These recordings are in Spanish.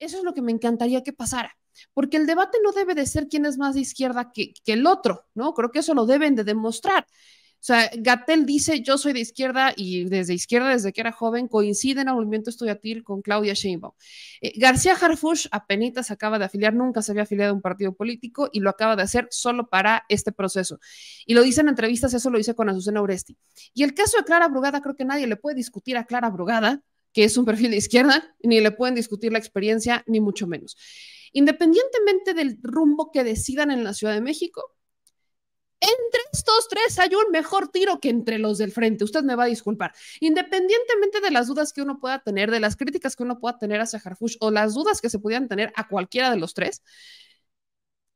Eso es lo que me encantaría que pasara, porque el debate no debe de ser quién es más de izquierda que, el otro, ¿no? Creo que eso lo deben de demostrar. O sea, Gatel dice, yo soy de izquierda y desde izquierda, desde que era joven, coincide en el movimiento estudiantil con Claudia Sheinbaum. Eh, García García Harfush penitas, acaba de afiliar, nunca se había afiliado a un partido político y lo acaba de hacer solo para este proceso. Y lo dice en entrevistas, eso lo dice con Azucena Oresti. Y el caso de Clara Brugada, creo que nadie le puede discutir a Clara Brugada que es un perfil de izquierda, ni le pueden discutir la experiencia, ni mucho menos. Independientemente del rumbo que decidan en la Ciudad de México, entre estos tres hay un mejor tiro que entre los del frente. Usted me va a disculpar. Independientemente de las dudas que uno pueda tener, de las críticas que uno pueda tener hacia Harfush o las dudas que se pudieran tener a cualquiera de los tres,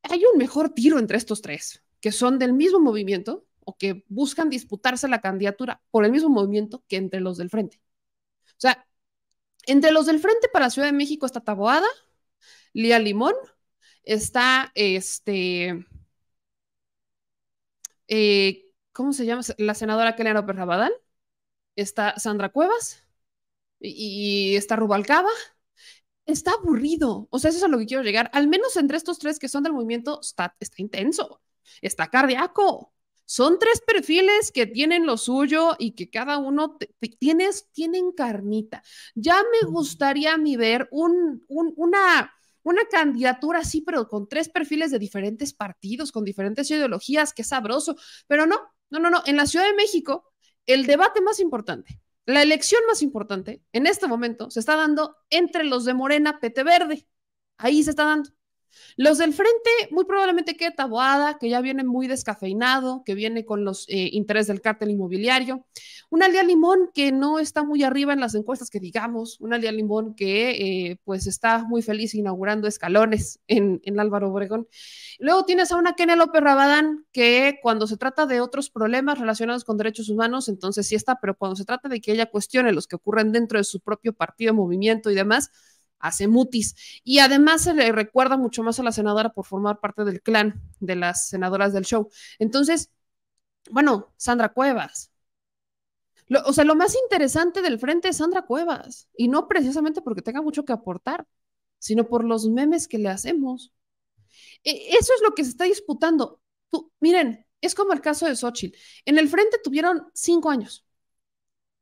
hay un mejor tiro entre estos tres, que son del mismo movimiento o que buscan disputarse la candidatura por el mismo movimiento que entre los del frente. O sea, entre los del Frente para Ciudad de México está Taboada, Lía Limón, está este. Eh, ¿Cómo se llama? La senadora Kelly López Rabadán, está Sandra Cuevas y, está Rubalcaba está aburrido. O sea, eso es a lo que quiero llegar. Al menos entre estos tres que son del movimiento, está, está intenso, está cardíaco. Son tres perfiles que tienen lo suyo y que cada uno tiene tienes, tienen carnita. Ya me gustaría a mí ver una, una candidatura así, pero con tres perfiles de diferentes partidos, con diferentes ideologías, qué sabroso. Pero no, no, no, no. En la Ciudad de México, el debate más importante, la elección más importante en este momento se está dando entre los de Morena, PT Verde. Ahí se está dando. Los del frente, muy probablemente quede Taboada, que ya viene muy descafeinado, que viene con los eh, intereses del cártel inmobiliario. Una Lía Limón que no está muy arriba en las encuestas que digamos. Una Lía Limón que eh, pues está muy feliz inaugurando escalones en, Álvaro Obregón. Luego tienes a una Kenia López Rabadán que cuando se trata de otros problemas relacionados con derechos humanos, entonces sí está, pero cuando se trata de que ella cuestione los que ocurren dentro de su propio partido, movimiento y demás, hace mutis. Y además se le recuerda mucho más a la senadora por formar parte del clan de las senadoras del show. Entonces, bueno, Sandra Cuevas. o sea, lo más interesante del frente es Sandra Cuevas, y no precisamente porque tenga mucho que aportar, sino por los memes que le hacemos. E, eso es lo que se está disputando. Tú, miren, es como el caso de Xochitl. En el frente tuvieron cinco años.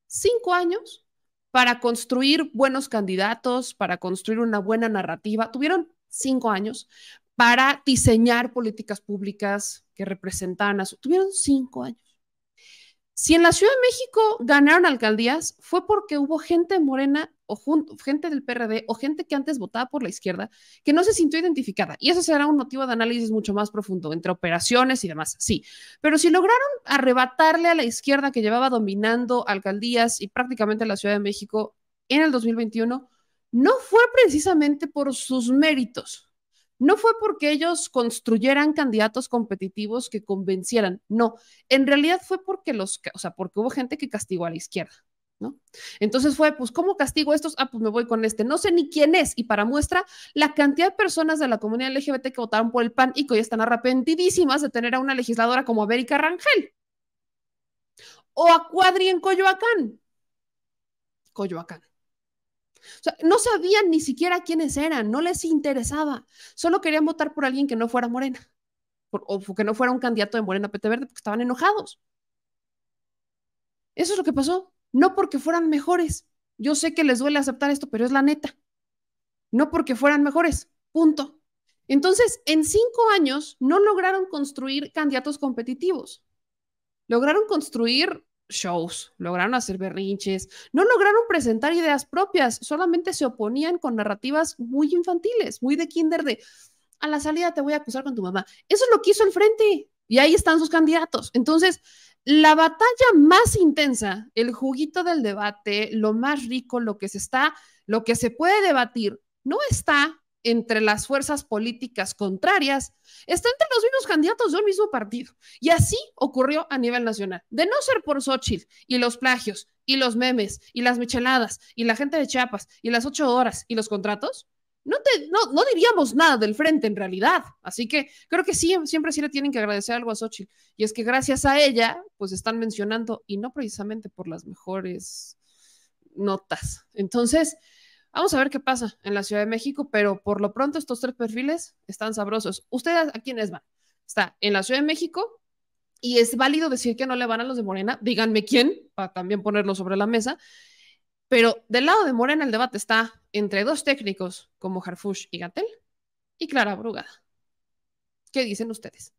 Cinco años para construir buenos candidatos, para construir una buena narrativa. Tuvieron cinco años para diseñar políticas públicas que representaran a su... Tuvieron cinco años. Si en la Ciudad de México ganaron alcaldías, fue porque hubo gente morena o gente del PRD o gente que antes votaba por la izquierda que no se sintió identificada. Y eso será un motivo de análisis mucho más profundo entre operaciones y demás, sí. Pero si lograron arrebatarle a la izquierda que llevaba dominando alcaldías y prácticamente la Ciudad de México en el 2021, no fue precisamente por sus méritos, no fue porque ellos construyeran candidatos competitivos que convencieran, no, en realidad fue porque los, o sea, porque hubo gente que castigó a la izquierda. ¿No? Entonces fue, pues, ¿cómo castigo a estos? Ah, pues me voy con este. No sé ni quién es. Y para muestra, la cantidad de personas de la comunidad LGBT que votaron por el PAN y que hoy están arrepentidísimas de tener a una legisladora como América Rangel. O a Cuadri en Coyoacán. Coyoacán. O sea, no sabían ni siquiera quiénes eran, no les interesaba. Solo querían votar por alguien que no fuera Morena o que no fuera un candidato de Morena pete Verde porque estaban enojados. Eso es lo que pasó. No porque fueran mejores. Yo sé que les duele aceptar esto, pero es la neta. No porque fueran mejores. Punto. Entonces, en cinco años no lograron construir candidatos competitivos. Lograron construir shows, lograron hacer berrinches, no lograron presentar ideas propias, solamente se oponían con narrativas muy infantiles, muy de kinder de a la salida te voy a acusar con tu mamá. Eso es lo que hizo el frente y ahí están sus candidatos. Entonces, la batalla más intensa, el juguito del debate, lo más rico, lo que se está, lo que se puede debatir, no está entre las fuerzas políticas contrarias está entre los mismos candidatos de un mismo partido. Y así ocurrió a nivel nacional. De no ser por Xochitl y los plagios y los memes y las micheladas y la gente de Chiapas y las ocho horas y los contratos, no, te, no, diríamos nada del frente en realidad. Así que creo que sí, siempre sí le tienen que agradecer algo a Xochitl. Y es que gracias a ella, pues están mencionando, y no precisamente por las mejores notas. Entonces, Vamos a ver qué pasa en la Ciudad de México, pero por lo pronto estos tres perfiles están sabrosos. ¿Ustedes a quiénes van? Está en la Ciudad de México y es válido decir que no le van a los de Morena. Díganme quién, para también ponerlo sobre la mesa. Pero del lado de Morena el debate está entre dos técnicos como Harfush y Gatel y Clara Brugada. ¿Qué dicen ustedes?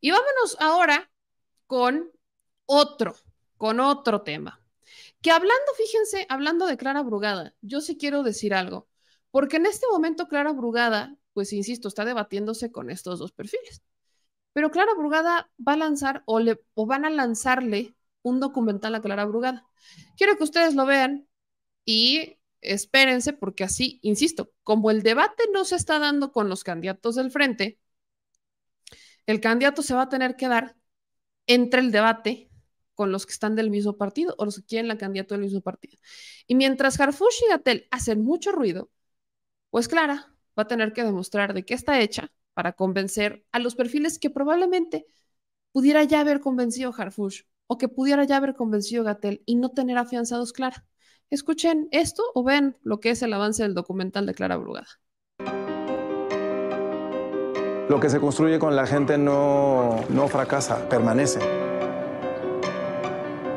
Y vámonos ahora con otro, con otro tema. Que hablando, fíjense, hablando de Clara Brugada, yo sí quiero decir algo, porque en este momento Clara Brugada, pues insisto, está debatiéndose con estos dos perfiles. Pero Clara Brugada va a lanzar o, le, o van a lanzarle un documental a Clara Brugada. Quiero que ustedes lo vean y espérense, porque así, insisto, como el debate no se está dando con los candidatos del frente, el candidato se va a tener que dar entre el debate con los que están del mismo partido o los que quieren la candidatura del mismo partido. Y mientras Harfush y Gatel hacen mucho ruido, pues Clara va a tener que demostrar de qué está hecha para convencer a los perfiles que probablemente pudiera ya haber convencido Harfush o que pudiera ya haber convencido Gatel y no tener afianzados Clara. Escuchen esto o ven lo que es el avance del documental de Clara Brugada. Lo que se construye con la gente no, no fracasa, permanece.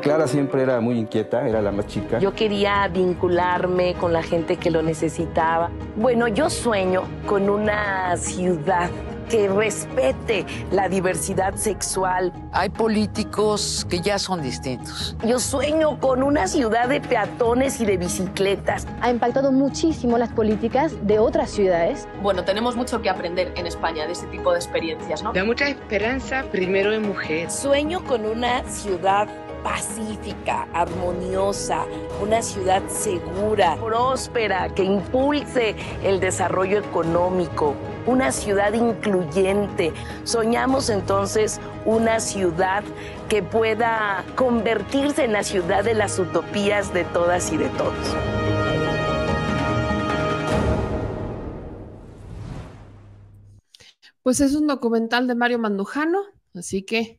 Clara siempre era muy inquieta, era la más chica. Yo quería vincularme con la gente que lo necesitaba. Bueno, yo sueño con una ciudad que respete la diversidad sexual. Hay políticos que ya son distintos. Yo sueño con una ciudad de peatones y de bicicletas. Ha impactado muchísimo las políticas de otras ciudades. Bueno, tenemos mucho que aprender en España de este tipo de experiencias, ¿no? Da mucha esperanza, primero en mujer. Sueño con una ciudad pacífica, armoniosa, una ciudad segura, próspera, que impulse el desarrollo económico, una ciudad incluyente. Soñamos entonces una ciudad que pueda convertirse en la ciudad de las utopías de todas y de todos. Pues es un documental de Mario Mandujano, así que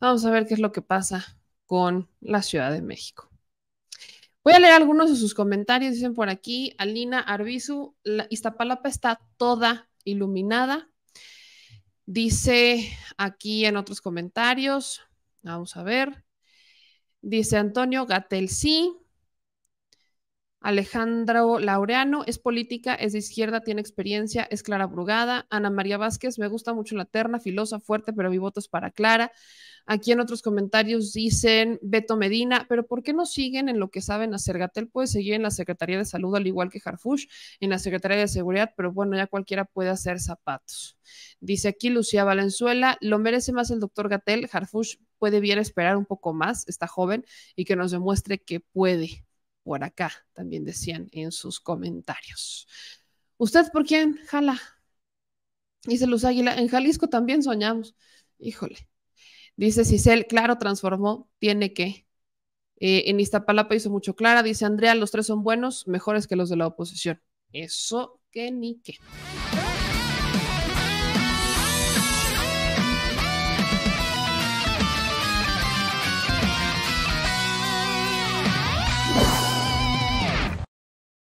vamos a ver qué es lo que pasa con la Ciudad de México. Voy a leer algunos de sus comentarios. Dicen por aquí, Alina Arbizu, la Iztapalapa está toda iluminada. Dice aquí en otros comentarios, vamos a ver. Dice Antonio Gatel, sí. Alejandro Laureano es política, es de izquierda, tiene experiencia, es Clara Brugada. Ana María Vázquez, me gusta mucho la terna, filosa, fuerte, pero mi voto es para Clara. Aquí en otros comentarios dicen Beto Medina, pero ¿por qué no siguen en lo que saben hacer? Gatel puede seguir en la Secretaría de Salud, al igual que Harfush, en la Secretaría de Seguridad, pero bueno, ya cualquiera puede hacer zapatos. Dice aquí Lucía Valenzuela, lo merece más el doctor Gatel, Harfush puede bien esperar un poco más, está joven, y que nos demuestre que puede por acá, también decían en sus comentarios. ¿Usted por quién jala? Dice Luz Águila, en Jalisco también soñamos. Híjole. Dice Cicel, claro, transformó, tiene que. Eh, en Iztapalapa hizo mucho clara, dice Andrea, los tres son buenos, mejores que los de la oposición. Eso que ni qué.